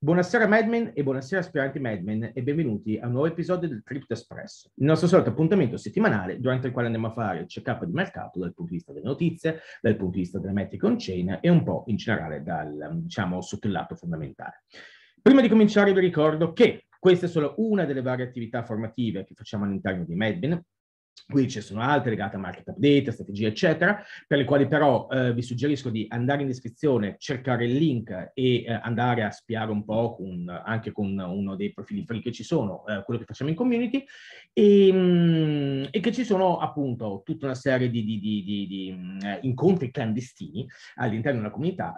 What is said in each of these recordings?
Buonasera Madmen e buonasera aspiranti Madmen e benvenuti a un nuovo episodio del Crypto Espresso, il nostro solito appuntamento settimanale durante il quale andiamo a fare il check-up di mercato dal punto di vista delle notizie, dal punto di vista delle metriche on-chain e un po' in generale dal, diciamo, sotto il lato fondamentale. Prima di cominciare vi ricordo che questa è solo una delle varie attività formative che facciamo all'interno di Madmen, Qui ci sono altre legate a market update, strategie, eccetera, per le quali però eh, vi suggerisco di andare in descrizione, cercare il link e eh, andare a spiare un po' con, anche con uno dei profili free che ci sono, eh, quello che facciamo in community, e, ehm, mh, e, che ci sono appunto tutta una serie di, di, di, di eh, incontri clandestini all'interno della comunità,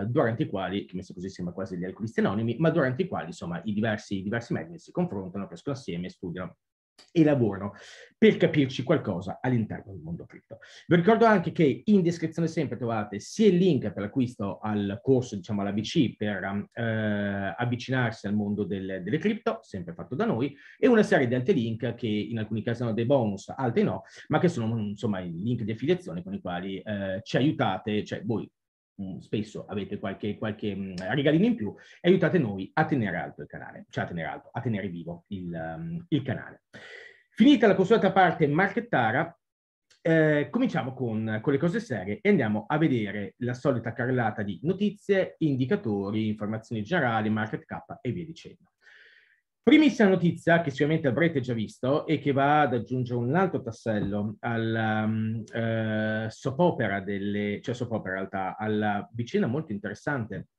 eh, durante i quali, che messo così sembra quasi gli alcolisti anonimi, ma durante i quali insomma i diversi, diversi media si confrontano, crescono assieme, studiano e lavorano per capirci qualcosa all'interno del mondo cripto. Vi ricordo anche che in descrizione sempre trovate sia il link per l'acquisto al corso, diciamo all'ABC, per um, eh, avvicinarsi al mondo del, delle cripto, sempre fatto da noi, e una serie di altri link che in alcuni casi hanno dei bonus, altri no, ma che sono insomma i link di affiliazione con i quali eh, ci aiutate, cioè voi Mm, spesso avete qualche, qualche mm, regalino in più aiutate noi a tenere alto il canale, cioè a tenere alto, a tenere vivo il, mm, il canale. Finita la consueta parte marchettara, eh, cominciamo con, con, le cose serie e andiamo a vedere la solita carrellata di notizie, indicatori, informazioni generali, market cap e via dicendo. Primissima notizia che sicuramente avrete già visto e che va ad aggiungere un altro tassello alla um, eh, sopopera delle, cioè sopopera in realtà, alla vicenda molto interessante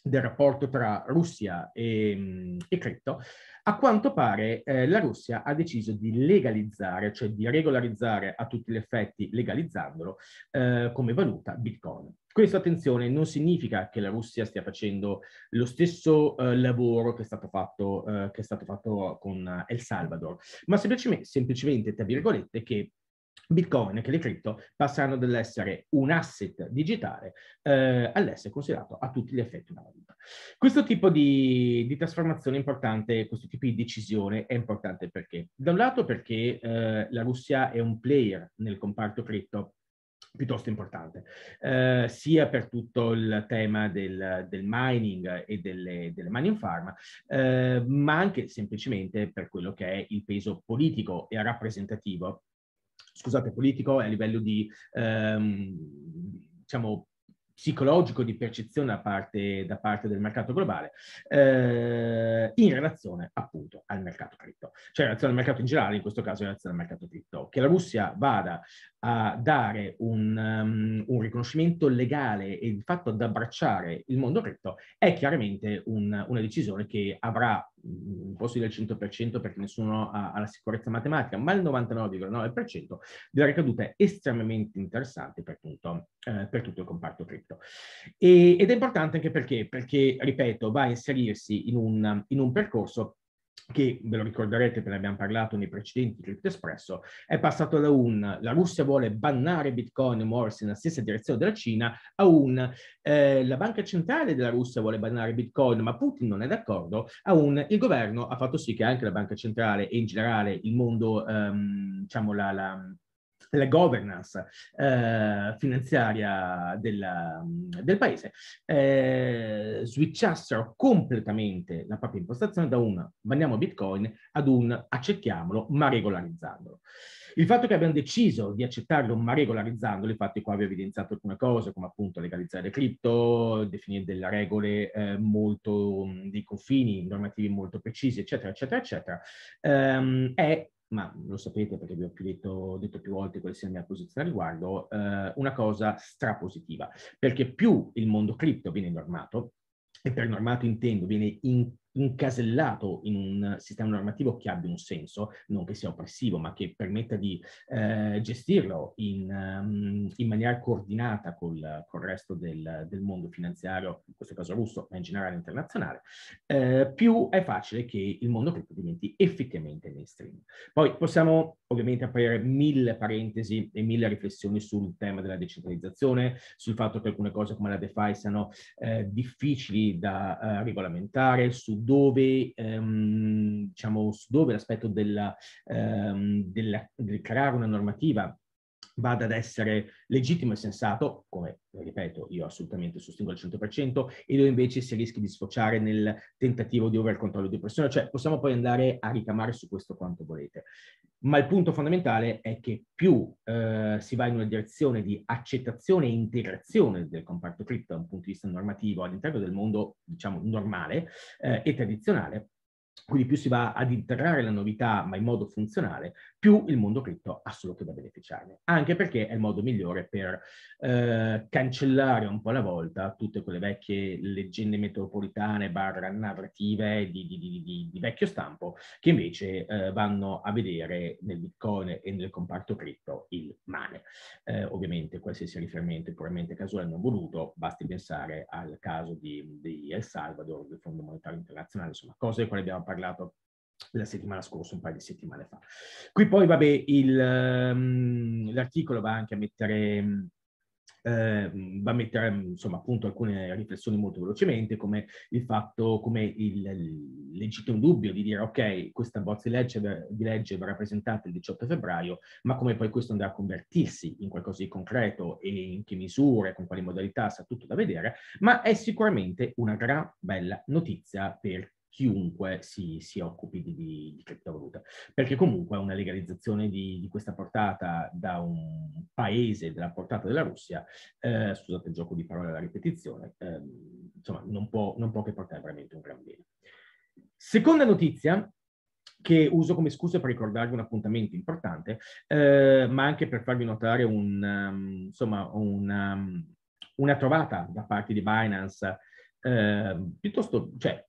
del rapporto tra Russia e, mm, e cripto, a quanto pare eh, la Russia ha deciso di legalizzare, cioè di regolarizzare a tutti gli effetti legalizzandolo eh, come valuta Bitcoin. Questo, attenzione, non significa che la Russia stia facendo lo stesso eh, lavoro che è, fatto, eh, che è, stato fatto, con eh, El Salvador, ma semplicemente, semplicemente, tra virgolette, che Bitcoin, che le cripto, passano dall'essere un asset digitale eh, all'essere considerato a tutti gli effetti una valuta. Questo tipo di, di, trasformazione è importante, questo tipo di decisione è importante perché? Da un lato perché eh, la Russia è un player nel comparto cripto piuttosto importante, eh, sia per tutto il tema del, del mining e delle, delle mining farm, eh, ma anche semplicemente per quello che è il peso politico e rappresentativo scusate, politico e a livello di, ehm, diciamo, psicologico di percezione da parte, da parte del mercato globale eh, in relazione appunto al mercato cripto, cioè in relazione al mercato in generale, in questo caso in relazione al mercato cripto. Che la Russia vada a dare un, um, un riconoscimento legale e di fatto ad abbracciare il mondo cripto è chiaramente un, una decisione che avrà mm, un posto del 100% perché nessuno ha, ha, la sicurezza matematica, ma il 99,9% delle ricadute estremamente interessanti per, eh, per tutto il comparto cripto aspetto. E, ed è importante anche perché, perché, ripeto, va a inserirsi in un, in un percorso che ve lo ricorderete perché ne abbiamo parlato nei precedenti Crypto Espresso, è passato da un la Russia vuole bannare Bitcoin e muoversi nella stessa direzione della Cina a un eh, la banca centrale della Russia vuole bannare Bitcoin ma Putin non è d'accordo, a un il governo ha fatto sì che anche la banca centrale e in generale il mondo, ehm, diciamo la, la la governance eh, finanziaria della, mm, del paese, eh, switchassero completamente la propria impostazione da un bandiamo Bitcoin ad un accettiamolo ma regolarizzandolo. Il fatto che abbiano deciso di accettarlo ma regolarizzandolo, infatti qua vi ho evidenziato alcune cose come appunto legalizzare le cripto, definire delle regole eh, molto, mm, dei confini normativi molto precisi, eccetera, eccetera, eccetera, ehm, è ma lo sapete perché vi ho detto, detto più volte quale sia la mia posizione al riguardo, eh, una cosa strapositiva, perché più il mondo cripto viene normato, e per normato intendo, viene in, incasellato in un sistema normativo che abbia un senso, non che sia oppressivo, ma che permetta di eh, gestirlo in, um, in, maniera coordinata col, col resto del, del, mondo finanziario, in questo caso russo, ma in generale internazionale, eh, più è facile che il mondo cripto diventi effettivamente mainstream. Poi possiamo ovviamente aprire mille parentesi e mille riflessioni sul tema della decentralizzazione, sul fatto che alcune cose come la DeFi siano eh, difficili da eh, regolamentare, su dove, ehm, diciamo, dove l'aspetto della, ehm, della, del creare una normativa vada ad essere legittimo e sensato, come ripeto io assolutamente sostengo al 100%, e dove invece si rischi di sfociare nel tentativo di over il controllo di persone, cioè possiamo poi andare a ricamare su questo quanto volete. Ma il punto fondamentale è che più eh, si va in una direzione di accettazione e integrazione del comparto cripto da un punto di vista normativo all'interno del mondo, diciamo, normale eh, e tradizionale, quindi più si va ad integrare la novità ma in modo funzionale, più il mondo cripto ha solo che da beneficiarne, anche perché è il modo migliore per eh, cancellare un po' alla volta tutte quelle vecchie leggende metropolitane barra narrative di, di, di, di vecchio stampo che invece eh, vanno a vedere nel bitcoin e nel comparto cripto il male. Eh, ovviamente qualsiasi riferimento è puramente casuale non voluto, basti pensare al caso di, El Salvador, del Fondo Monetario Internazionale, insomma cose di cui abbiamo parlato la settimana scorsa, un paio di settimane fa. Qui poi, vabbè, il, um, l'articolo va anche a mettere... Eh, va a mettere insomma appunto alcune riflessioni molto velocemente come il fatto come il, il legittimo dubbio di dire ok questa bozza di legge, di legge verrà presentata il 18 febbraio ma come poi questo andrà a convertirsi in qualcosa di concreto e in che misure con quali modalità sarà tutto da vedere ma è sicuramente una gran bella notizia per chiunque si, si occupi di, di, di, criptovaluta, perché comunque una legalizzazione di, di, questa portata da un paese della portata della Russia, eh, scusate il gioco di parole alla ripetizione, eh, insomma non può, non può che portare veramente un gran bene. Seconda notizia, che uso come scusa per ricordarvi un appuntamento importante, eh, ma anche per farvi notare un, um, insomma, un, um, una trovata da parte di Binance, eh, piuttosto, cioè,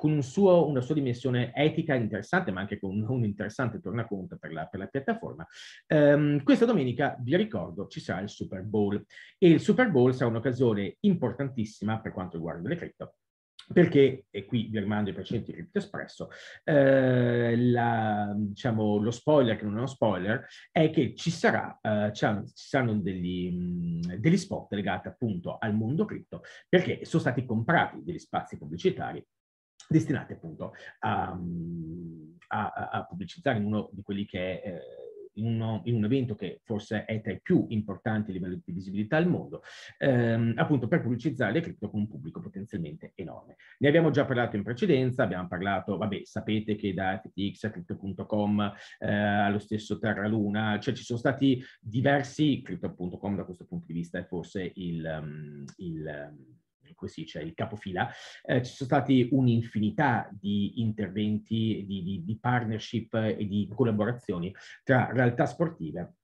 con un suo, una sua dimensione etica interessante, ma anche con un interessante tornaconto per la, per la piattaforma. Um, questa domenica, vi ricordo, ci sarà il Super Bowl e il Super Bowl sarà un'occasione importantissima per quanto riguarda le cripto, perché, e qui vi rimando i precedenti di Crypto Espresso, eh, la, diciamo, lo spoiler, che non è uno spoiler, è che ci, sarà, eh, ci saranno degli, degli, spot legati appunto al mondo cripto, perché sono stati comprati degli spazi pubblicitari destinate appunto mm, a, a, a pubblicizzare in uno di quelli che è... Eh, in, uno, in, un evento che forse è tra i più importanti a livello di visibilità al mondo, ehm, appunto per pubblicizzare le cripto con un pubblico potenzialmente enorme. Ne abbiamo già parlato in precedenza, abbiamo parlato, vabbè, sapete che da FTX a crypto.com, eh, allo stesso Terra Luna, cioè ci sono stati diversi, crypto.com da questo punto di vista è forse il, mm, il mm, eh, così c'è cioè il capofila, eh, ci sono stati un'infinità di interventi, di, di, di partnership e di collaborazioni tra realtà sportive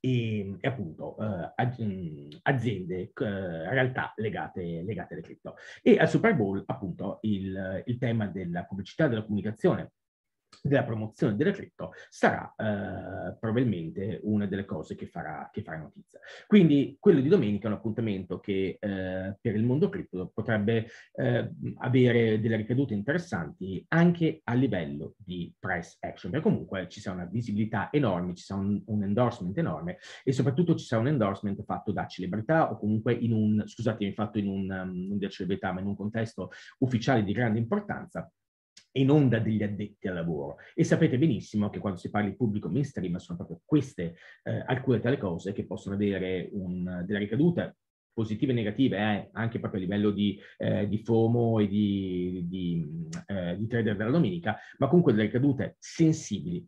e, e, appunto eh, mm, aziende, eh, realtà legate, legate alle cripto. E al Super Bowl appunto il, il tema della pubblicità, della comunicazione della promozione delle cripto sarà eh, probabilmente una delle cose che farà, che farà, notizia. Quindi quello di domenica è un appuntamento che eh, per il mondo cripto potrebbe eh, avere delle ricadute interessanti anche a livello di price action, perché comunque ci sarà una visibilità enorme, ci sarà un, un, endorsement enorme e soprattutto ci sarà un endorsement fatto da celebrità o comunque in un, scusatemi, fatto in un, um, non da celebrità, ma in un contesto ufficiale di grande importanza e non da degli addetti al lavoro. E sapete benissimo che quando si parla di pubblico mainstream sono proprio queste eh, alcune tra cose che possono avere un, della ricaduta positive e negative, eh, anche proprio a livello di, eh, di FOMO e di, di, eh, di trader della domenica, ma comunque delle ricadute sensibili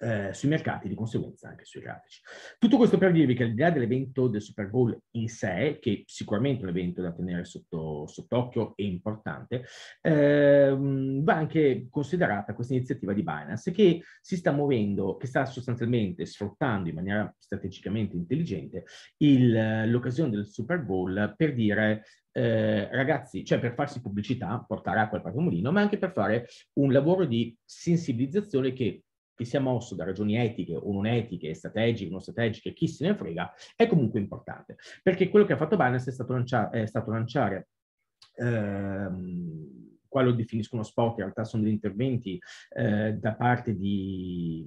eh, sui mercati e di conseguenza anche sui grafici. Tutto questo per dirvi che al di là dell'evento del Super Bowl in sé, che sicuramente è un evento da tenere sotto, sott'occhio e importante, ehm, va anche considerata questa iniziativa di Binance che si sta muovendo, che sta sostanzialmente sfruttando in maniera strategicamente intelligente il, l'occasione del Super Bowl per dire eh, ragazzi, cioè per farsi pubblicità, portare acqua al proprio mulino, ma anche per fare un lavoro di sensibilizzazione che che si è mosso da ragioni etiche o non etiche, strategiche o non strategiche, chi se ne frega, è comunque importante. Perché quello che ha fatto Binance è stato, lancia- è stato lanciare, ehm, qua lo definiscono spot, in realtà sono degli interventi eh, da parte di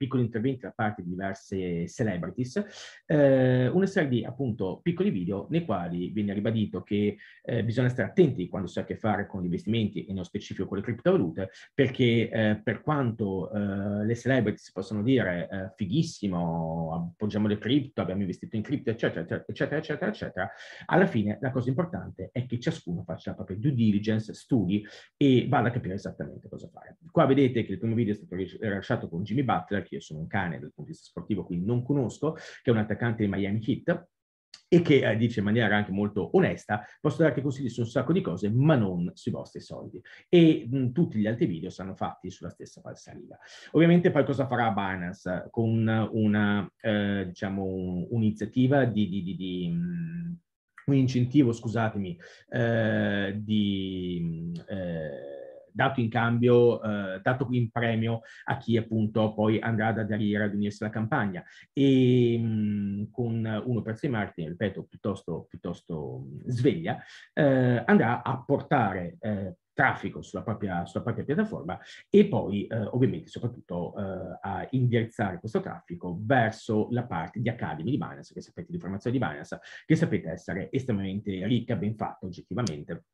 piccoli interventi da parte di diverse celebrities, eh, una serie di appunto piccoli video nei quali viene ribadito che eh, bisogna stare attenti quando si ha a che fare con gli investimenti e nello specifico con le criptovalute, perché eh, per quanto eh, le celebrities possano dire eh, fighissimo, appoggiamo le cripto, abbiamo investito in cripto, eccetera, eccetera, eccetera, eccetera, alla fine la cosa importante è che ciascuno faccia la propria due diligence, studi e vada a capire esattamente cosa fare. Qua vedete che il primo video è stato rilasciato con Jimmy Butler, perché io sono un cane dal punto di vista sportivo, quindi non conosco, che è un attaccante di Miami Heat, e che eh, dice in maniera anche molto onesta, posso darti consigli su un sacco di cose, ma non sui vostri soldi. E mh, tutti gli altri video saranno fatti sulla stessa falsariga. Ovviamente poi cosa farà Binance con una, eh, diciamo, un'iniziativa di... di, di, di mh, un incentivo, scusatemi, eh, di... Mh, eh, dato in cambio, eh, dato in premio a chi appunto poi andrà ad aderire ad unirsi alla campagna. E ehm, mh, con uno per sei martini, ripeto, piuttosto, piuttosto sveglia, eh, andrà a portare eh, traffico sulla propria, sulla propria, piattaforma e poi eh, ovviamente soprattutto eh, a indirizzare questo traffico verso la parte di Academy di Binance, che sapete, di formazione di Binance, che sapete essere estremamente ricca, ben fatta oggettivamente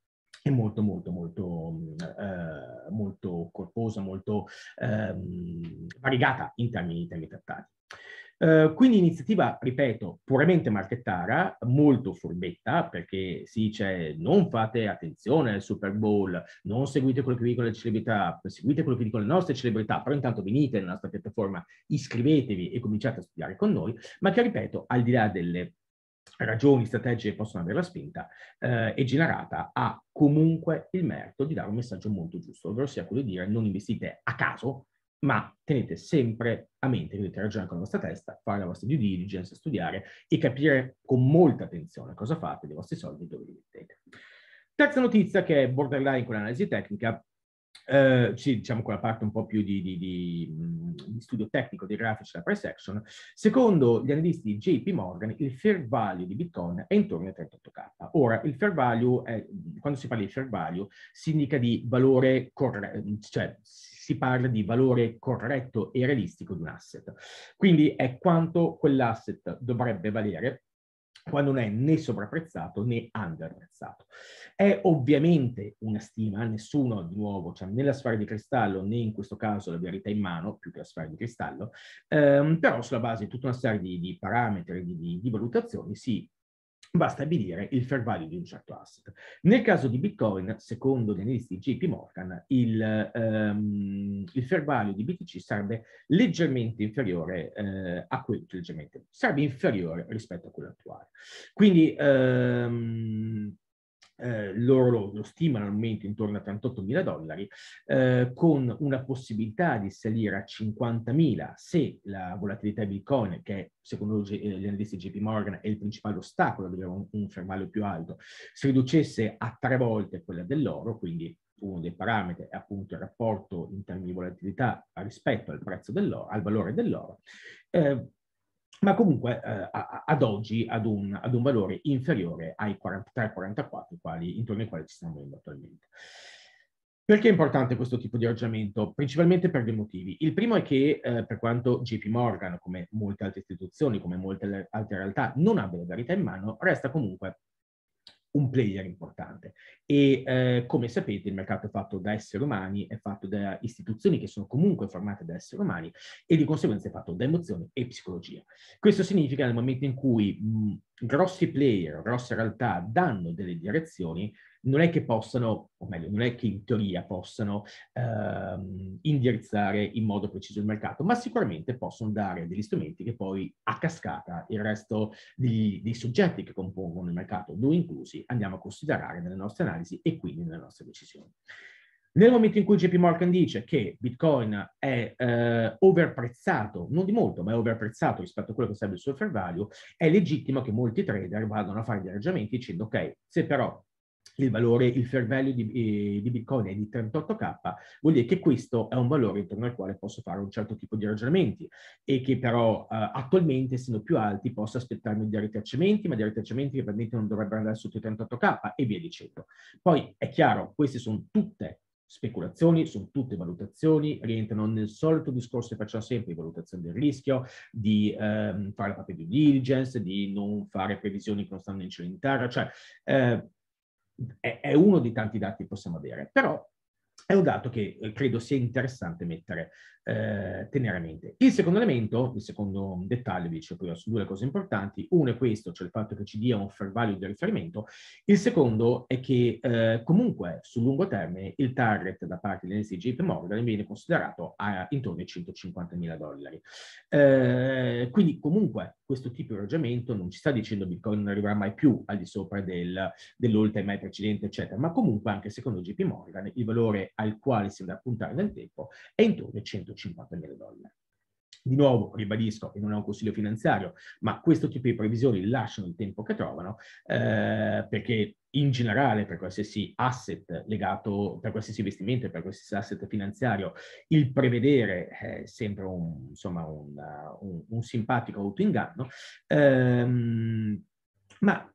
è molto molto molto, eh, molto corposa, molto ehm, variegata in termini, in termini trattati. Uh, quindi iniziativa, ripeto, puramente marchettara, molto furbetta, perché si dice non fate attenzione al Super Bowl, non seguite quello che vi dicono le celebrità, seguite quello che dicono le nostre celebrità, però intanto venite nella nostra piattaforma, iscrivetevi e cominciate a studiare con noi, ma che ripeto, al di là delle ragioni strategiche che possono averla spinta, eh, è generata, ha comunque il merito di dare un messaggio molto giusto, ovvero sia quello di dire non investite a caso, ma tenete sempre a mente che dovete ragionare con la vostra testa, fare la vostra due diligence, studiare e capire con molta attenzione cosa fate dei vostri soldi e dove li mettete. Terza notizia che è borderline con l'analisi tecnica, eh, sì, diciamo quella parte un po' più di, di, di, di studio tecnico dei grafici della price action, secondo gli analisti di JP Morgan il fair value di Bitcoin è intorno ai 38k. Ora, il fair value, è, quando si parla di fair value, si indica di valore corretto, cioè si parla di valore corretto e realistico di un asset. Quindi è quanto quell'asset dovrebbe valere qua non è né sovrapprezzato né underprezzato. È ovviamente una stima, nessuno di nuovo, cioè né la sfera di cristallo né in questo caso la verità in mano, più che la sfera di cristallo, ehm, però sulla base di tutta una serie di, di parametri, di, di, di valutazioni si basta a il fair value di un certo asset. Nel caso di Bitcoin, secondo gli analisti JP Morgan, il, um, il fair value di BTC sarebbe leggermente inferiore eh, a quello, leggermente, sarebbe inferiore rispetto a quello attuale. Quindi um, eh, loro lo, stimano al momento intorno a 38 mila dollari, eh, con una possibilità di salire a 50 mila se la volatilità di Bitcoin, che secondo gli analisti JP Morgan è il principale ostacolo ad avere un, un fermaglio più alto, si riducesse a tre volte quella dell'oro, quindi uno dei parametri è appunto il rapporto in termini di volatilità rispetto al prezzo dell'oro, al valore dell'oro, eh, ma comunque eh, ad oggi ad un, ad un, valore inferiore ai 43-44 intorno ai quali ci stiamo muovendo attualmente. Perché è importante questo tipo di arrangiamento? Principalmente per due motivi. Il primo è che eh, per quanto JP Morgan, come molte altre istituzioni, come molte altre realtà, non abbia la verità in mano, resta comunque un player importante. E eh, come sapete il mercato è fatto da esseri umani, è fatto da istituzioni che sono comunque formate da esseri umani e di conseguenza è fatto da emozioni e psicologia. Questo significa nel momento in cui mh, grossi player, grosse realtà danno delle direzioni, non è che possano, o meglio, non è che in teoria possano eh, indirizzare in modo preciso il mercato, ma sicuramente possono dare degli strumenti che poi a cascata il resto di, dei soggetti che compongono il mercato, noi inclusi, andiamo a considerare nelle nostre analisi e quindi nelle nostre decisioni. Nel momento in cui JP Morgan dice che Bitcoin è eh, overprezzato, non di molto, ma è overprezzato rispetto a quello che sarebbe il suo fair value, è legittimo che molti trader vadano a fare degli ragionamenti dicendo ok, se però il valore, il fair value di, eh, di, Bitcoin è di 38k, vuol dire che questo è un valore intorno al quale posso fare un certo tipo di ragionamenti e che però eh, attualmente, essendo più alti, posso aspettarmi dei ritracciamenti, ma dei ritracciamenti che probabilmente non dovrebbero andare sotto i 38k e via dicendo. Poi è chiaro, queste sono tutte speculazioni, sono tutte valutazioni, rientrano nel solito discorso che facciamo sempre di valutazione del rischio, di ehm, fare la propria due diligence, di non fare previsioni che non stanno in cielo in terra, cioè eh, è, è uno di tanti dati che possiamo avere, però è un dato che eh, credo sia interessante mettere eh, tenere a mente. Il secondo elemento, il secondo dettaglio, dice dicevo prima, su due cose importanti. Uno è questo, cioè il fatto che ci dia un fair value di riferimento. Il secondo è che eh, comunque sul lungo termine il target da parte dell'NC JP Morgan viene considerato a intorno ai 150 mila dollari. Eh, quindi comunque questo tipo di ragionamento non ci sta dicendo Bitcoin non arriverà mai più al di sopra del, dell'all time precedente, eccetera, ma comunque anche secondo JP Morgan il valore al quale si andrà a puntare nel tempo è intorno ai 150 50 mila dollari. Di nuovo, ribadisco che non è un consiglio finanziario, ma questo tipo di previsioni lasciano il tempo che trovano, eh, perché in generale per qualsiasi asset legato, per qualsiasi investimento, per qualsiasi asset finanziario, il prevedere è sempre un, insomma, un, un, un simpatico autoinganno. Ehm, ma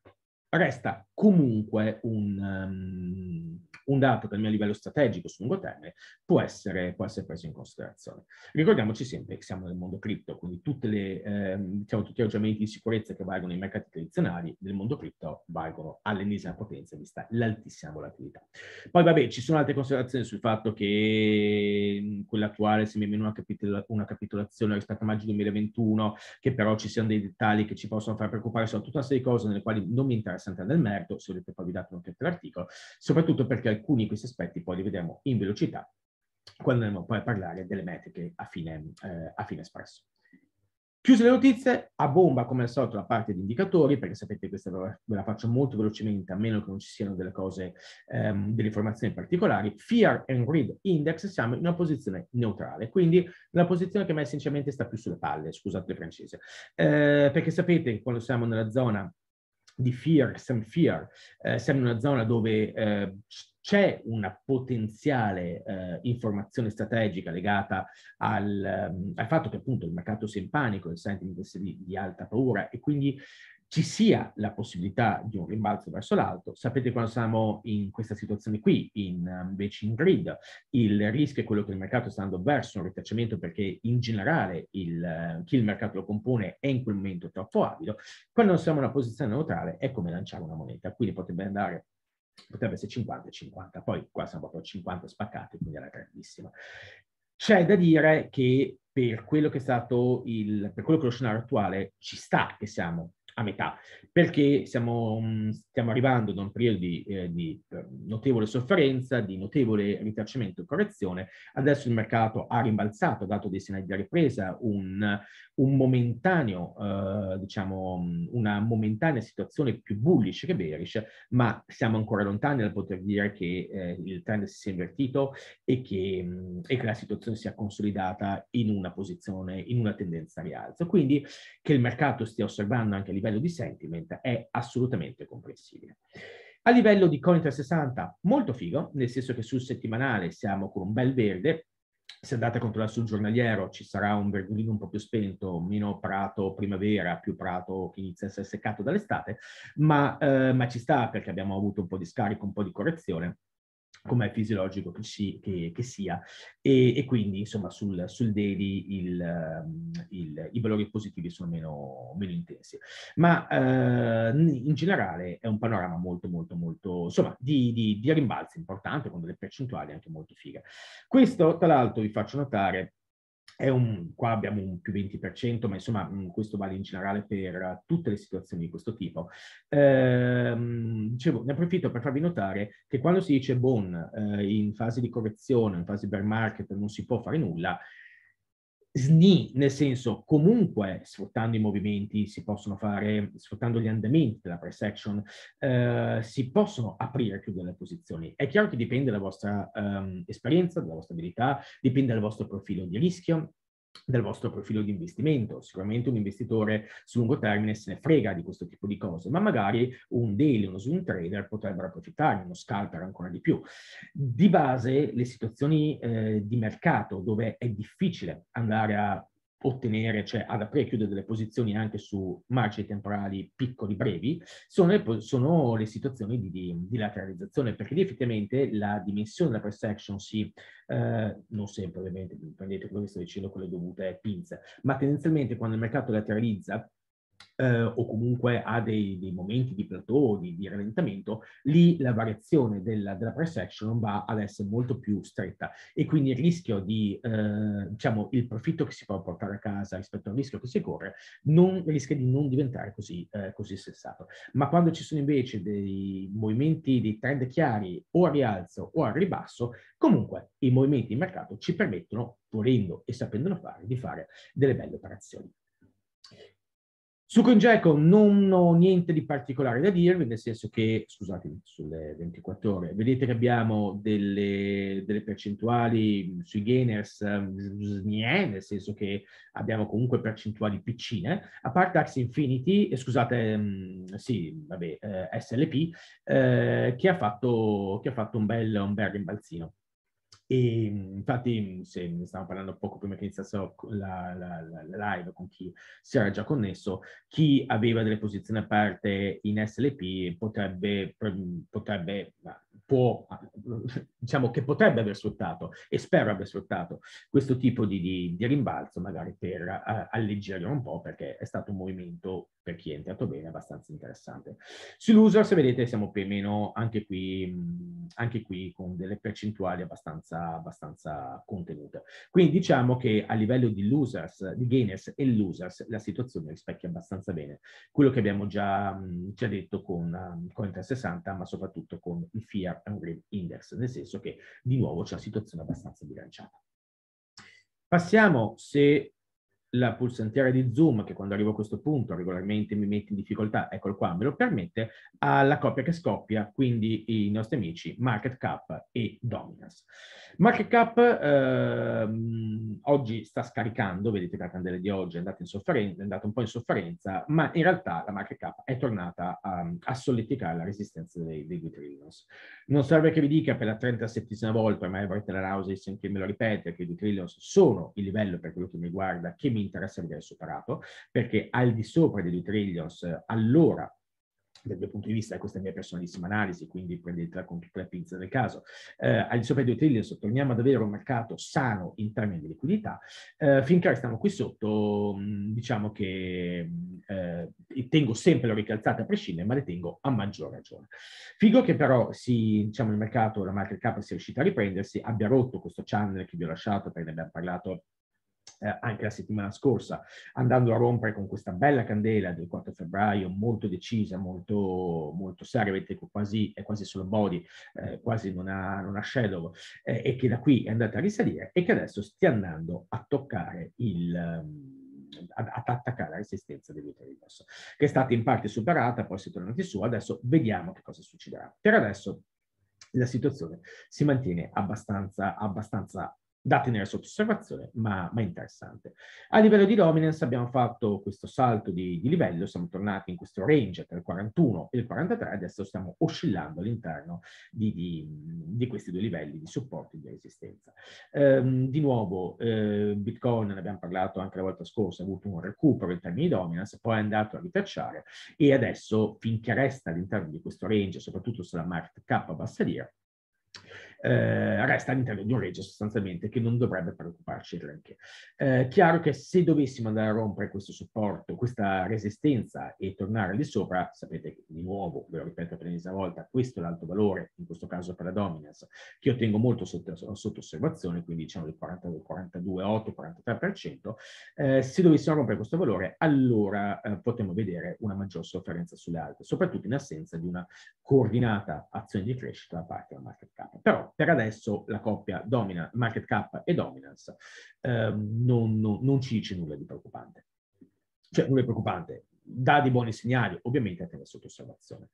Resta comunque un, um, un dato che a livello strategico su lungo termine può essere, può essere, preso in considerazione. Ricordiamoci sempre che siamo nel mondo cripto, quindi le, eh, diciamo, tutti gli aggiornamenti di sicurezza che valgono nei mercati tradizionali nel mondo cripto valgono all'ennesima potenza vista l'altissima volatilità. Poi vabbè, ci sono altre considerazioni sul fatto che mm, quella attuale sembra meno una, capitol- una capitolazione rispetto a maggio 2021, che però ci siano dei dettagli che ci possono far preoccupare sono tutta una serie di cose nelle quali non mi interessa Sant'Anna del Merdo, se volete poi vi dato un altro articolo, soprattutto perché alcuni di questi aspetti poi li vedremo in velocità quando andremo poi a parlare delle metriche a fine, eh, a fine espresso. Chiuse le notizie, a bomba come al solito la parte di indicatori, perché sapete questa ve la faccio molto velocemente, a meno che non ci siano delle cose, ehm, delle informazioni particolari. Fear and Greed Index siamo in una posizione neutrale, quindi una posizione che a me sinceramente sta più sulle palle, scusate il francese, eh, perché sapete che quando siamo nella zona di Fear, Sam Fear, eh, siamo in una zona dove eh, c'è una potenziale eh, informazione strategica legata al, um, al, fatto che appunto il mercato sia in panico, il sentiment di, di alta paura e quindi ci sia la possibilità di un rimbalzo verso l'alto. Sapete quando siamo in questa situazione qui, in, um, invece in grid, il rischio è quello che il mercato sta andando verso un ritracciamento perché in generale il, eh, chi il mercato lo compone è in quel momento troppo avido. Quando siamo in una posizione neutrale è come lanciare una moneta, quindi potrebbe andare potrebbe essere 50 e 50, poi qua siamo proprio 50 spaccati, quindi era grandissima. C'è da dire che per quello che è stato il, per quello che è lo scenario attuale ci sta che siamo a metà, perché siamo, mm, stiamo arrivando da un periodo di, eh, di, eh, notevole sofferenza, di notevole ritracciamento e correzione. Adesso il mercato ha rimbalzato, ha dato dei segnali di ripresa, un, un momentaneo, eh, diciamo, mm, una momentanea situazione più bullish che bearish, ma siamo ancora lontani dal poter dire che eh, il trend si sia invertito e che, mh, mm, e che la situazione sia consolidata in una posizione, in una tendenza a rialzo. Quindi che il mercato stia osservando anche a livello livello di sentiment è assolutamente comprensibile. A livello di Coin 360, molto figo, nel senso che sul settimanale siamo con un bel verde, se andate a controllare sul giornaliero ci sarà un verdurino un po' più spento, meno prato primavera, più prato che inizia a essere seccato dall'estate, ma, eh, ma ci sta perché abbiamo avuto un po' di scarico, un po' di correzione come è fisiologico che, si, che, che sia, e, e, quindi insomma sul, sul daily il, ehm, il, i valori positivi sono meno, meno intensi. Ma eh, in generale è un panorama molto molto molto, insomma, di, di, di rimbalzo importante con delle percentuali anche molto fighe. Questo tra l'altro vi faccio notare un, qua abbiamo un più 20%, ma insomma mm, questo vale in generale per tutte le situazioni di questo tipo. Ehm, dicevo, ne approfitto per farvi notare che quando si dice bond eh, in fase di correzione, in fase bear market, non si può fare nulla, SNI, nel senso comunque sfruttando i movimenti si possono fare, sfruttando gli andamenti della press action, eh, si possono aprire e chiudere le posizioni. È chiaro che dipende dalla vostra ehm, esperienza, dalla vostra abilità, dipende dal vostro profilo di rischio, del vostro profilo di investimento. Sicuramente un investitore su lungo termine se ne frega di questo tipo di cose, ma magari un daily, uno swing trader potrebbero approfittare, uno scalper ancora di più. Di base le situazioni eh, di mercato dove è difficile andare a ottenere, cioè ad aprire e chiudere delle posizioni anche su marci temporali piccoli, brevi, sono le, sono le situazioni di, di, di, lateralizzazione, perché lì effettivamente la dimensione della price action si, eh, non sempre ovviamente, prendete quello che sto dicendo con le dovute pinze, ma tendenzialmente quando il mercato lateralizza eh, o comunque a dei, dei, momenti di plateau, di, di rallentamento, lì la variazione della, della price action va ad essere molto più stretta e quindi il rischio di, eh, diciamo, il profitto che si può portare a casa rispetto al rischio che si corre non, rischia di non diventare così, eh, così sessato. Ma quando ci sono invece dei movimenti, dei trend chiari o a rialzo o a ribasso, comunque i movimenti di mercato ci permettono, volendo e sapendolo fare, di fare delle belle operazioni. Su Congeco non ho niente di particolare da dirvi, nel senso che, scusatemi, sulle 24 ore, vedete che abbiamo delle, delle percentuali sui gainers, eh, nel senso che abbiamo comunque percentuali piccine, a parte Axie Infinity, scusate, mm, sì, vabbè, eh, SLP, eh, che ha fatto, che ha fatto un, bel, un bel rimbalzino. E mhmm, infatti, se ne stavamo parlando poco prima che iniziasse la, la, la, live con chi si era già connesso, chi aveva delle posizioni aperte in SLP potrebbe, mhmm, potrebbe può, ah, diciamo che potrebbe aver sfruttato e spero abbia sfruttato questo tipo di, di, di rimbalzo magari per uh, ah, alleggerlo un po' perché è stato un movimento per chi è entrato bene, è abbastanza interessante. Sui Sull'users, vedete, siamo più o meno anche qui, anche qui con delle percentuali abbastanza, abbastanza contenute. Quindi diciamo che a livello di losers, di gainers e losers, la situazione rispecchia abbastanza bene quello che abbiamo già, già detto con, um, con il 360, ma soprattutto con il Fiat and Greed Index, nel senso che di nuovo c'è una situazione abbastanza bilanciata. Passiamo, se la pulsantiera di Zoom, che quando arrivo a questo punto regolarmente mi mette in difficoltà, eccolo qua, me lo permette, alla coppia che scoppia, quindi i nostri amici Market Cap e Dominance. Market Cap ehm, oggi sta scaricando, vedete che la candela di oggi è andata, in è andata, un po' in sofferenza, ma in realtà la Market Cap è tornata a, ehm, a solleticare la resistenza dei, dei due trillions. Non serve che vi dica per la 37esima volta, ma avrete la nausea sempre me lo ripete, che i due trillions sono il livello per quello che mi riguarda, che mi interessa vedere superato, perché al di sopra dei due trillions allora dal mio punto di vista, questa è la mia personalissima analisi, quindi prendetela con tutte le pinze del caso, eh, al di sopra dei due trillions torniamo ad avere un mercato sano in termini di liquidità, eh, finché restiamo qui sotto mm, diciamo che mm, eh, tengo sempre le ricalzate a prescindere, ma le tengo a maggior ragione. Figo che però si, diciamo, il mercato, la market cap sia riuscita a riprendersi, abbia rotto questo channel che vi ho lasciato perché ne abbiamo parlato eh, anche la settimana scorsa, andando a rompere con questa bella candela del 4 febbraio, molto decisa, molto, molto seria, vedete quasi, è quasi solo body, eh, quasi non ha, non ha shadow, eh, e che da qui è andata a risalire e che adesso stia andando a toccare il... Um, ad, attaccare la resistenza dell'utero basso, che è stata in parte superata, poi si è tornati su, adesso vediamo che cosa succederà. Per adesso la situazione si mantiene abbastanza, abbastanza da tenere sotto osservazione, ma, ma, interessante. A livello di dominance abbiamo fatto questo salto di, di, livello, siamo tornati in questo range tra il 41 e il 43, adesso stiamo oscillando all'interno di, di, di questi due livelli di supporto e di resistenza. Ehm, di nuovo, eh, Bitcoin, ne abbiamo parlato anche la volta scorsa, ha avuto un recupero in termini di dominance, poi è andato a ritracciare e adesso, finché resta all'interno di questo range, soprattutto se la market cap va a salire, eh, resta all'interno di un legge sostanzialmente che non dovrebbe preoccuparci granché. Eh, chiaro che se dovessimo andare a rompere questo supporto, questa resistenza e tornare lì sopra, sapete che di nuovo, ve lo ripeto per l'ennesima volta, questo è l'alto valore, in questo caso per la dominance, che io tengo molto sotto, sotto osservazione, quindi diciamo il 42-43%, eh, se dovessimo rompere questo valore, allora eh, potremmo vedere una maggior sofferenza sulle altre, soprattutto in assenza di una coordinata azione di crescita da parte della market cap. Però per adesso la coppia domina market cap e dominance eh, non, non, non, ci dice nulla di preoccupante. Cioè nulla di preoccupante, dà di buoni segnali, ovviamente a tenere sotto osservazione.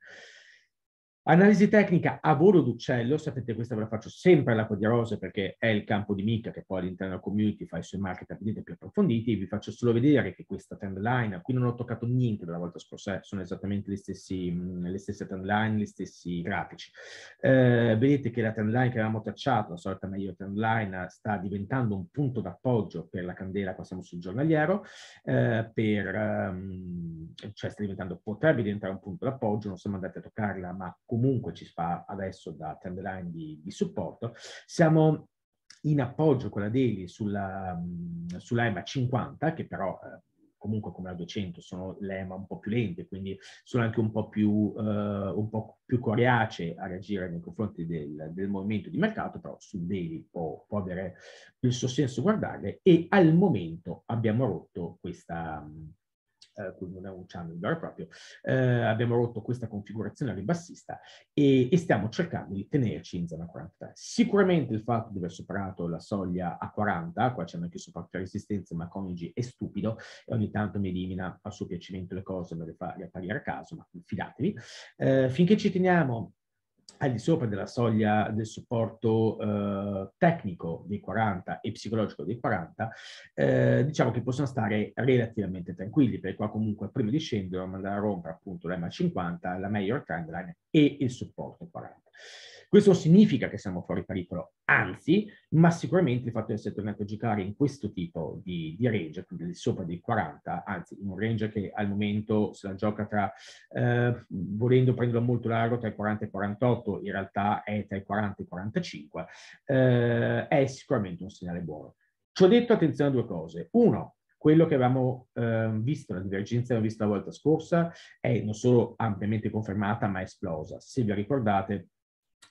Analisi tecnica a volo d'uccello, sapete questa ve la faccio sempre di rose perché è il campo di mica che poi all'interno della community fa i suoi market ability più approfonditi, vi faccio solo vedere che questa trend line, qui non ho toccato niente della volta scorsa, eh, sono esattamente le, stessi, le stesse trend line, gli stessi grafici. Eh, vedete che la trend line che avevamo tracciato, la solita meglio trend line, sta diventando un punto d'appoggio per la candela, qua siamo sul giornaliero, eh, per, um, cioè sta diventando, potrebbe diventare un punto d'appoggio, non siamo andati a toccarla, ma comunque ci fa adesso da trend line di, di supporto. Siamo in appoggio con la daily sulla, EMA 50, che però eh, comunque come la 200 sono le EMA un po' più lente, quindi sono anche un po' più, eh, un po più coriacee a reagire nei confronti del, del movimento di mercato, però su daily può, può, avere il suo senso guardarle e al momento abbiamo rotto questa, eh, quindi non è un channel vero e proprio, eh, abbiamo rotto questa configurazione ribassista e, e stiamo cercando di tenerci in zona 40. Sicuramente il fatto di aver superato la soglia a 40, qua c'è anche supporto a resistenza, ma coniugi è stupido e ogni tanto mi elimina a suo piacimento le cose, me le fa riapparire a caso, ma fidatevi. Eh, finché ci teniamo al di sopra della soglia del supporto eh, tecnico di 40 e psicologico di 40, eh, diciamo che possono stare relativamente tranquilli, perché qua comunque prima di scendere andare a rompere appunto l'EMA 50, la major trendline e il supporto 40. Questo non significa che siamo fuori pericolo, anzi, ma sicuramente il fatto di essere tornato a giocare in questo tipo di, di range, quindi sopra dei 40, anzi in un range che al momento se la gioca tra, eh, volendo prenderlo molto largo, tra i 40 e i 48, in realtà è tra i 40 e i 45, eh, è sicuramente un segnale buono. Ci ho detto attenzione a due cose. Uno, quello che avevamo eh, visto, la divergenza che abbiamo visto la volta scorsa, è non solo ampiamente confermata, ma esplosa. Se vi ricordate,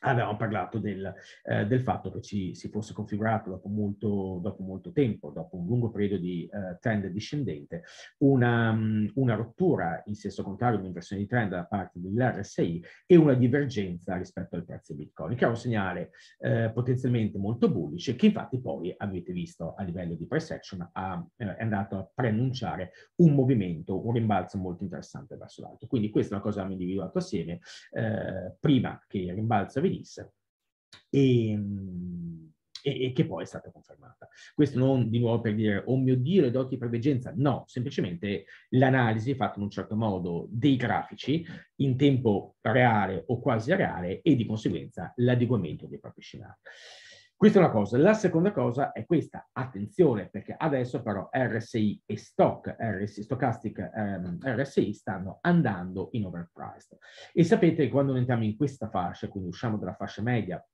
avevamo parlato del, eh, del, fatto che ci si fosse configurato dopo molto, dopo molto tempo, dopo un lungo periodo di eh, trend discendente, una, mm, una, rottura in senso contrario, un'inversione di trend da parte dell'RSI e una divergenza rispetto al prezzo di Bitcoin, che era un segnale eh, potenzialmente molto bullish che infatti poi avete visto a livello di price action ha, eh, è andato a preannunciare un movimento, un rimbalzo molto interessante verso l'alto. Quindi questa è una cosa che abbiamo individuato assieme eh, prima che il rimbalzo cosa vi disse ehm, e, e, che poi è stata confermata. Questo non di nuovo per dire, oh mio Dio, le doti di preveggenza, no, semplicemente l'analisi fatta in un certo modo dei grafici in tempo reale o quasi reale e di conseguenza l'adeguamento dei propri scenari. Questa è una cosa. La seconda cosa è questa, attenzione, perché adesso però RSI e stock, RSI, stochastic um, ehm, RSI stanno andando in overpriced. E sapete che quando entriamo in questa fascia, quindi usciamo dalla fascia media,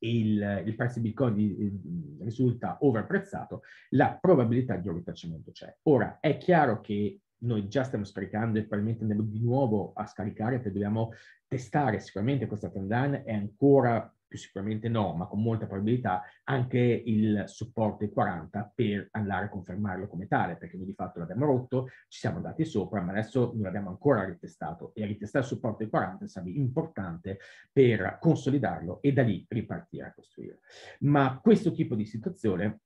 il, il prezzo di Bitcoin di, risulta overprezzato, la probabilità di un ritracciamento c'è. Ora, è chiaro che noi già stiamo scaricando e probabilmente andremo di nuovo a scaricare perché dobbiamo testare sicuramente questa trend line, è ancora più sicuramente no, ma con molta probabilità, anche il supporto ai 40 per andare a confermarlo come tale, perché noi di fatto l'abbiamo rotto, ci siamo andati sopra, ma adesso non l'abbiamo ancora ritestato e ritestare il supporto ai 40 sarebbe importante per consolidarlo e da lì ripartire a costruire. Ma questo tipo di situazione,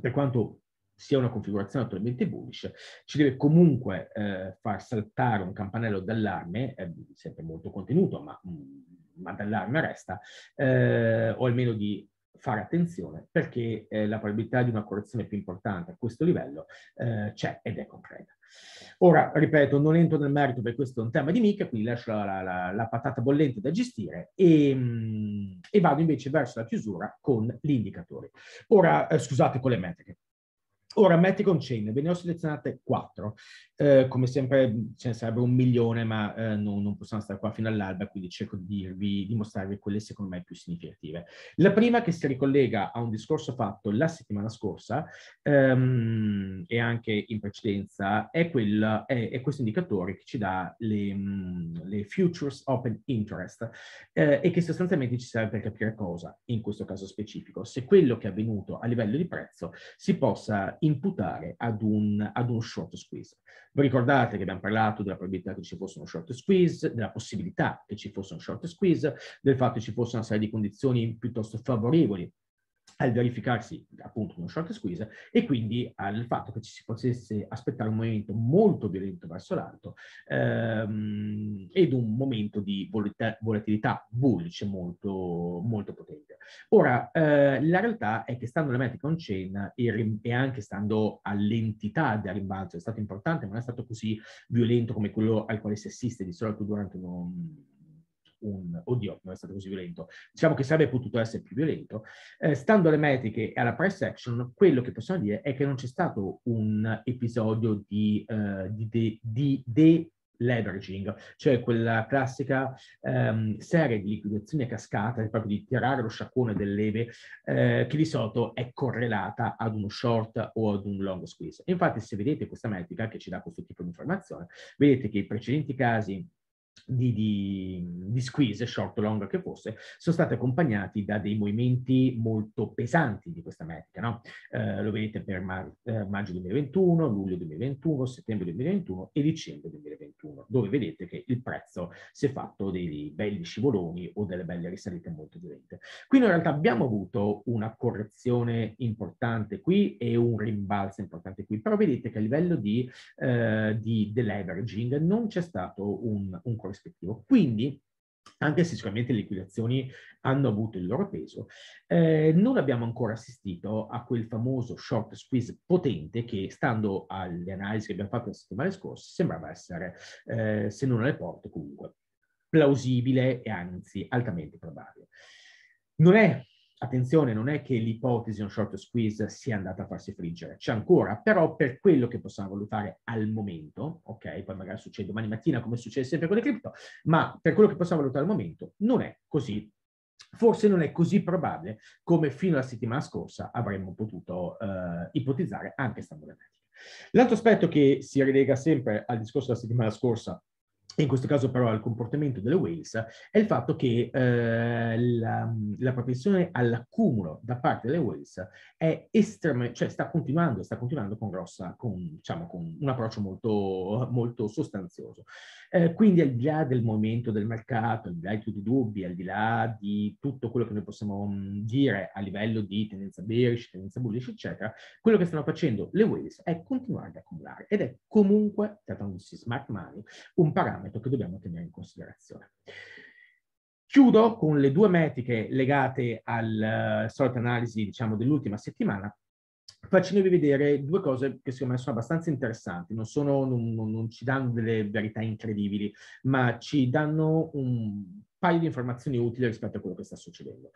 per quanto sia una configurazione attualmente bullish, ci deve comunque eh, far saltare un campanello d'allarme, eh, sempre molto contenuto, ma mh, mm, ma dall'arma resta, eh, o almeno di fare attenzione perché eh, la probabilità di una correzione più importante a questo livello eh, c'è ed è concreta. Ora, ripeto, non entro nel merito perché questo è un tema di mica, quindi lascio la, la, la patata bollente da gestire e, mm, e, vado invece verso la chiusura con gli indicatori. Ora, eh, scusate, con le metriche. Ora, metti con chain, ve ne ho selezionate quattro. Eh, come sempre ce ne sarebbero un milione, ma eh, non, non, possiamo stare qua fino all'alba, quindi cerco di, dirvi, di mostrarvi quelle secondo me più significative. La prima che si ricollega a un discorso fatto la settimana scorsa ehm, e anche in precedenza è, quel, è, è, questo indicatore che ci dà le, mm, le futures open interest eh, e che sostanzialmente ci serve per capire cosa, in questo caso specifico, se quello che è avvenuto a livello di prezzo si possa imputare ad un, ad un short squeeze. Vi ricordate che abbiamo parlato della probabilità che ci fosse uno short squeeze, della possibilità che ci fosse uno short squeeze, del fatto che ci fosse una serie di condizioni piuttosto favorevoli al verificarsi appunto uno short squeeze e quindi al fatto che ci si potesse aspettare un movimento molto violento verso l'alto ehm, ed un momento di volatilità, volatilità bullish molto, molto potente. Ora, eh, la realtà è che stando alle metriche on chain e, e, anche stando all'entità del rimbalzo è stato importante, ma non è stato così violento come quello al quale si assiste di solito durante un un... Oddio, non è stato così violento. Diciamo che sarebbe potuto essere più violento. Eh, stando alle metriche e alla price action, quello che possiamo dire è che non c'è stato un episodio di, uh, di, de, di de leveraging, cioè quella classica ehm, serie di liquidazioni a cascata, proprio di tirare lo sciacquone del leve, eh, che di solito è correlata ad uno short o ad un long squeeze. Infatti, se vedete questa metrica che ci dà questo tipo di informazione, vedete che i precedenti casi di, di, di, squeeze, short o long che fosse, sono stati accompagnati da dei movimenti molto pesanti di questa metrica. No? Eh, lo vedete per ma- eh, maggio 2021, luglio 2021, settembre 2021 e dicembre 2021, dove vedete che il prezzo si è fatto dei belli scivoloni o delle belle risalite molto violente. Quindi in realtà abbiamo avuto una correzione importante qui e un rimbalzo importante qui, però vedete che a livello di, eh, di deleveraging non c'è stato un, un corrispettivo. Quindi, anche se sicuramente le liquidazioni hanno avuto il loro peso, eh, non abbiamo ancora assistito a quel famoso short squeeze potente che, stando alle analisi che abbiamo fatto la settimana scorsa, sembrava essere, eh, se non alle porte, comunque plausibile e anzi altamente probabile. Non è attenzione, non è che l'ipotesi di un short squeeze sia andata a farsi friggere, c'è ancora, però per quello che possiamo valutare al momento, ok, poi magari succede domani mattina come succede sempre con le cripto, ma per quello che possiamo valutare al momento non è così forse non è così probabile come fino alla settimana scorsa avremmo potuto eh, ipotizzare anche stando le pratiche. L'altro aspetto che si rilega sempre al discorso della settimana scorsa in questo caso però al comportamento delle whales, è il fatto che eh, la, la propensione all'accumulo da parte delle whales è estrema, cioè sta continuando, sta continuando con, grossa, con, diciamo, con un approccio molto, molto sostanzioso. Eh, quindi al di là del movimento del mercato, al di là di tutti i dubbi, al di là di tutto quello che noi possiamo mm, dire a livello di tendenza bearish, tendenza bullish, eccetera, quello che stanno facendo le whales è continuare ad accumulare ed è comunque, trattandosi smart money, un parametro parametro che dobbiamo tenere in considerazione. Chiudo con le due metriche legate alla eh, solito analisi diciamo, dell'ultima settimana, facendovi vedere due cose che secondo me sono abbastanza interessanti, non, sono, non, non, non ci danno delle verità incredibili, ma ci danno un paio di informazioni utili rispetto a quello che sta succedendo.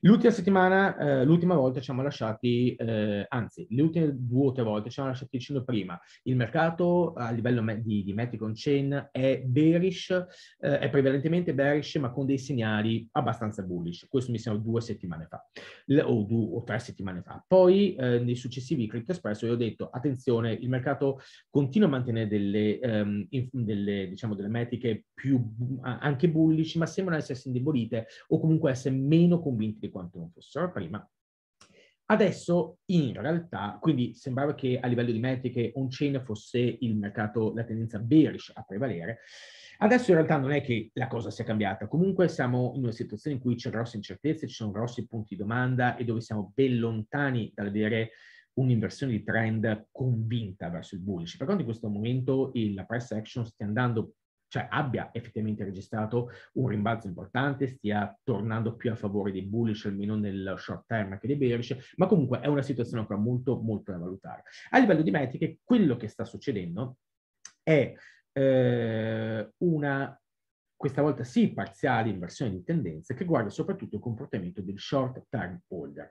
L'ultima settimana, eh, l'ultima volta ci siamo lasciati, eh, anzi, le ultime due o tre volte ci siamo lasciati dicendo prima, il mercato a livello di, di metric on chain è bearish, eh, è prevalentemente bearish, ma con dei segnali abbastanza bullish. Questo mi sembra due settimane fa, o, due, o tre settimane fa. Poi, eh, nei successivi Crypto Espresso, io ho detto, attenzione, il mercato continua a mantenere delle, um, delle diciamo, delle metriche più, anche bullish, ma se sembrano essersi indebolite o comunque essere meno convinti di quanto non fossero prima. Adesso in realtà, quindi sembrava che a livello di metriche on-chain fosse il mercato, la tendenza bearish a prevalere, adesso in realtà non è che la cosa sia cambiata, comunque siamo in una situazione in cui c'è grosse incertezze, ci sono grossi punti di domanda e dove siamo ben lontani dall'avere un'inversione di trend convinta verso il bullish. Per quanto in questo momento la price action stia andando cioè abbia effettivamente registrato un rimbalzo importante, stia tornando più a favore dei bullish, almeno nel short term che dei bearish, ma comunque è una situazione ancora molto, molto da valutare. A livello di metriche, quello che sta succedendo è eh, una questa volta sì parziale inversione di tendenza che guarda soprattutto il comportamento del short term holder.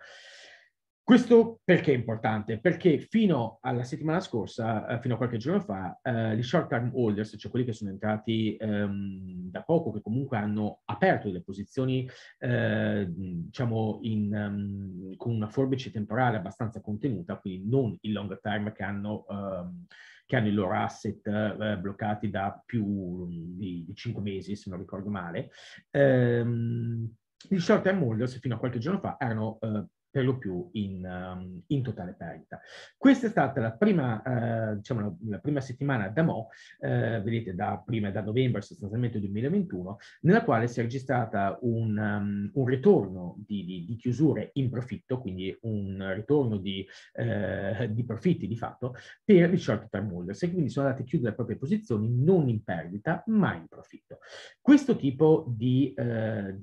Questo perché è importante? Perché fino alla settimana scorsa, eh, fino a qualche giorno fa, eh, gli short term holders, cioè quelli che sono entrati ehm, da poco, che comunque hanno aperto delle posizioni, eh, diciamo, in, um, con una forbice temporale abbastanza contenuta, quindi non il long term che hanno... Ehm, che hanno i loro asset eh, bloccati da più di, di 5 mesi, se non ricordo male, ehm, gli short term holders fino a qualche giorno fa erano eh, per lo più in, um, in, totale perdita. Questa è stata la prima, eh, diciamo la, la prima settimana da Mo, eh, vedete da prima da novembre sostanzialmente 2021, nella quale si è registrata un, um, un ritorno di, di, di, chiusure in profitto, quindi un ritorno di, eh, di profitti di fatto per i short term holders e quindi sono andate a chiudere le proprie posizioni non in perdita ma in profitto. Questo tipo di, eh,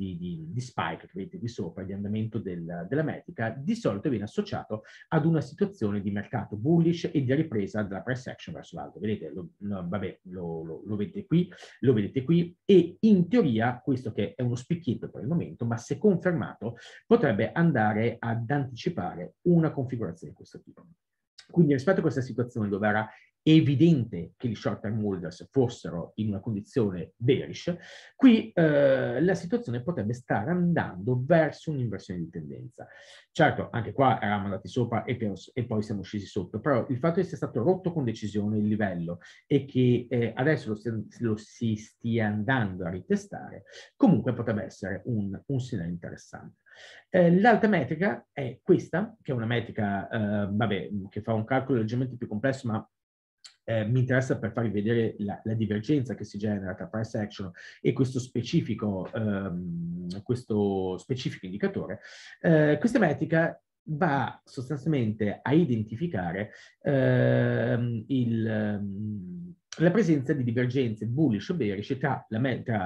spike che vedete qui sopra, di andamento del, della metrica, tecnica di solito viene associato ad una situazione di mercato bullish e di ripresa della price action verso l'alto. Vedete, lo, no, vabbè, lo, lo, lo, vedete qui, lo vedete qui e in teoria questo che è uno spicchietto per il momento, ma se confermato potrebbe andare ad anticipare una configurazione di questo tipo. Quindi rispetto a questa situazione dove era evidente che gli short term holders fossero in una condizione bearish, qui eh, la situazione potrebbe stare andando verso un'inversione di tendenza. Certo, anche qua eravamo andati sopra e, e, poi siamo scesi sotto, però il fatto che sia stato rotto con decisione il livello e che eh, adesso lo, stia, lo, si stia andando a ritestare, comunque potrebbe essere un, un segnale interessante. Eh, l'altra metrica è questa, che è una metrica eh, vabbè, che fa un calcolo leggermente più complesso, ma eh, mi interessa per farvi vedere la, la, divergenza che si genera tra price action e questo specifico, ehm, questo specifico indicatore, eh, questa metrica va sostanzialmente a identificare ehm, il ehm, la presenza di divergenze bullish o bearish tra,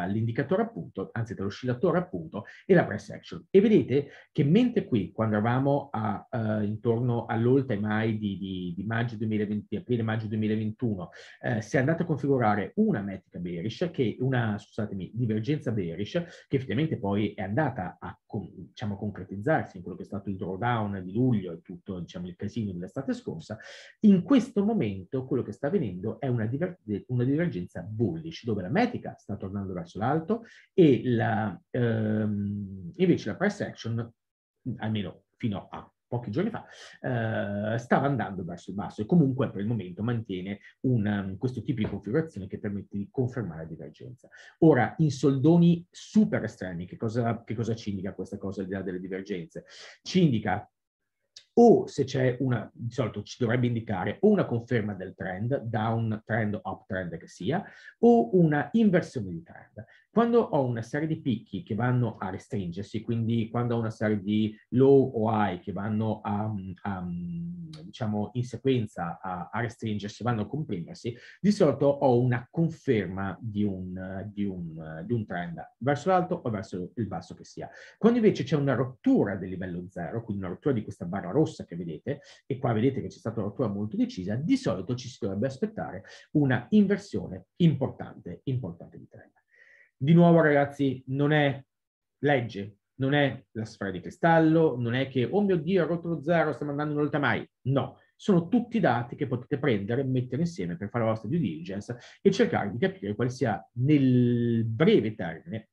l'indicatore appunto, anzi tra l'oscillatore appunto, e la price action. E vedete che mentre qui, quando eravamo a, uh, intorno all'all time high di, di, di maggio 2020, aprile-maggio 2021, uh, si è andata a configurare una metrica bearish, che una, scusatemi, divergenza bearish, che effettivamente poi è andata a diciamo, concretizzarsi in quello che è stato il drawdown di luglio e tutto diciamo, il casino dell'estate scorsa, in questo momento quello che sta avvenendo è una divergenza una divergenza bullish, dove la metrica sta tornando verso l'alto e la, ehm, invece la price action, almeno fino a pochi giorni fa, eh, stava andando verso il basso e comunque per il momento mantiene una, um, questo tipo di configurazione che permette di confermare la divergenza. Ora, in soldoni super estremi, che cosa, che cosa ci indica questa cosa al di là delle divergenze? Ci indica o se c'è una, di solito ci dovrebbe indicare o una conferma del trend, down trend, up trend che sia, o una inversione di trend. Quando ho una serie di picchi che vanno a restringersi, quindi quando ho una serie di low o high che vanno a, mm, a mm, diciamo, in sequenza a, a, restringersi, vanno a comprimersi, di solito ho una conferma di un, di un, di un trend verso l'alto o verso il basso che sia. Quando invece c'è una rottura del livello zero, quindi una rottura di questa barra rossa che vedete, e qua vedete che c'è stata una rottura molto decisa, di solito ci si dovrebbe aspettare una inversione importante, importante di trend. Di nuovo, ragazzi, non è legge, non è la sfera di cristallo, non è che, oh mio Dio, ha rotto lo zero, stiamo andando volta mai. No, sono tutti dati che potete prendere, mettere insieme per fare la vostra due diligence e cercare di capire quale sia nel breve termine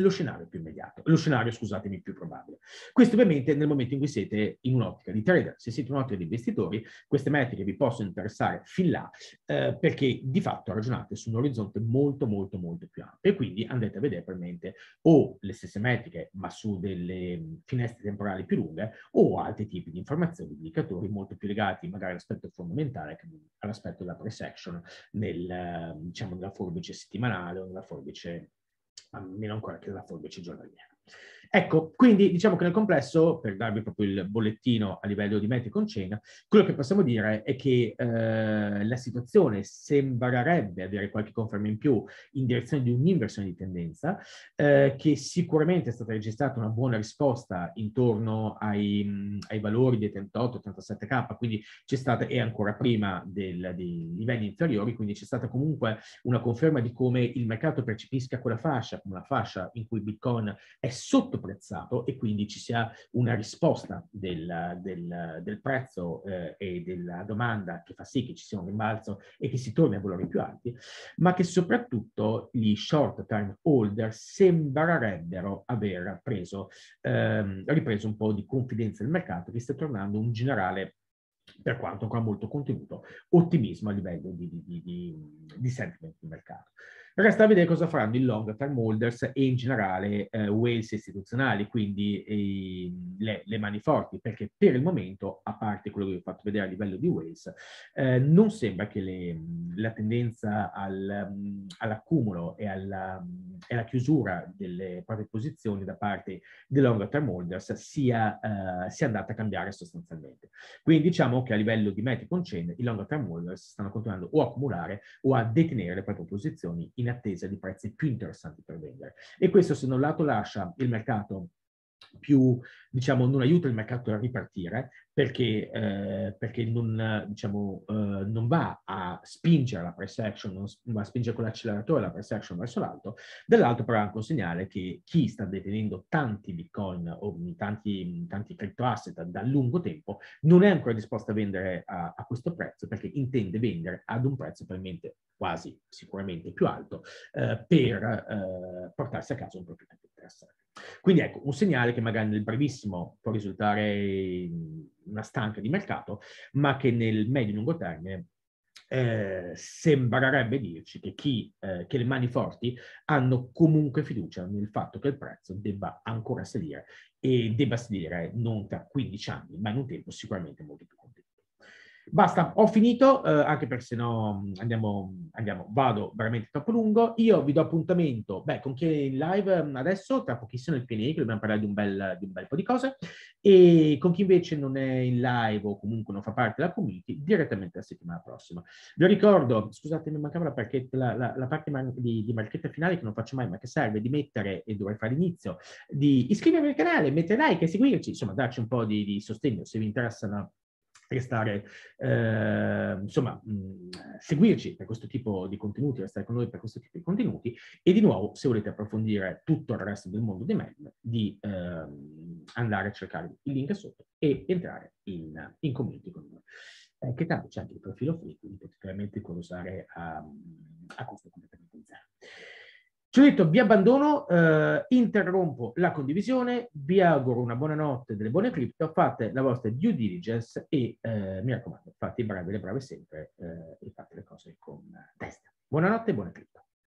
lo scenario più immediato, lo scenario, scusatemi, più probabile. Questo ovviamente nel momento in cui siete in un'ottica di trader. Se siete in un'ottica di investitori, queste metriche vi possono interessare fin là, eh, perché di fatto ragionate su un orizzonte molto, molto, molto più ampio. E quindi andate a vedere probabilmente o le stesse metriche, ma su delle mm, finestre temporali più lunghe, o altri tipi di informazioni, di indicatori molto più legati magari all'aspetto fondamentale che all'aspetto della pre-section, nel, eh, diciamo, nella forbice settimanale o nella forbice almeno ah, ancora che della forbice giornaliera. Ecco, quindi diciamo che nel complesso, per darvi proprio il bollettino a livello di mete con cena, quello che possiamo dire è che eh, la situazione sembrerebbe avere qualche conferma in più in direzione di un'inversione di tendenza, eh, che sicuramente è stata registrata una buona risposta intorno ai, mm, ai valori dei 38-37k, quindi c'è stata, e ancora prima del, dei livelli inferiori, quindi c'è stata comunque una conferma di come il mercato percepisca quella fascia, una fascia in cui Bitcoin è sotto molto prezzato e quindi ci sia una risposta del, del, del prezzo eh, e della domanda che fa sì che ci sia un rimbalzo e che si torni a valori più alti, ma che soprattutto gli short time holder sembrerebbero aver preso, ehm, ripreso un po' di confidenza nel mercato che sta tornando un generale per quanto ancora molto contenuto, ottimismo a livello di, di, di, di sentiment di mercato. Resta a vedere cosa faranno i long term holders e in generale eh, Wales istituzionali, quindi eh, le, le, mani forti, perché per il momento, a parte quello che vi ho fatto vedere a livello di Wales, eh, non sembra che le, la tendenza al, all'accumulo e alla, e alla, chiusura delle proprie posizioni da parte dei long term holders sia, eh, sia andata a cambiare sostanzialmente. Quindi diciamo che a livello di metric on Chain i long term holders stanno continuando o a accumulare o a detenere le proprie posizioni in in attesa di prezzi più interessanti per vendere. E questo se da un lato lascia il mercato più, diciamo, non aiuta il mercato a ripartire, perché, eh, perché non, diciamo, eh, non, va a spingere la price action, non va a spingere con l'acceleratore la price action verso l'alto, dall'altro però è anche un segnale che chi sta detenendo tanti bitcoin o tanti, tanti crypto asset da lungo tempo non è ancora disposto a vendere a, a questo prezzo perché intende vendere ad un prezzo probabilmente quasi sicuramente più alto eh, per eh, portarsi a casa un profitto più interessante. Quindi ecco, un segnale che magari nel brevissimo può risultare mhmm, una stanca di mercato, ma che nel medio e lungo termine eh, sembrerebbe dirci che, chi, eh, che le mani forti hanno comunque fiducia nel fatto che il prezzo debba ancora salire e debba salire non tra 15 anni, ma in un tempo sicuramente molto più Basta, ho finito, eh, anche perché se no mm, andiamo, andiamo, vado veramente troppo lungo. Io vi do appuntamento, beh, con chi è in live mm, adesso, tra pochissimo il PNE, che dobbiamo parlare di un, bel, di un, bel, po' di cose, e con chi invece non è in live o comunque non fa parte della community, direttamente la settimana prossima. Vi ricordo, scusate, mi mancava la, la, la, la parte man- di, di marchetta finale che non faccio mai, ma che serve di mettere, e dovrei fare inizio, di iscrivervi al canale, mettere like e seguirci, insomma, darci un po' di, di sostegno se vi interessano restare, eh, insomma, mh, seguirci per questo tipo di contenuti, restare con noi per questo tipo di contenuti e di nuovo, se volete approfondire tutto il resto del mondo di Mail, di eh, andare a cercare il link sotto e entrare in, in community con noi. Eh, che tanto c'è anche il profilo free, quindi potete veramente curiosare a, a costo completamente zero. Ci ho detto vi abbandono, eh, interrompo la condivisione, vi auguro una buona notte, delle buone cripto, fate la vostra due diligence e eh, mi raccomando, fate i bravi le brave sempre eh, e fate le cose con testa. Buonanotte e buone cripto.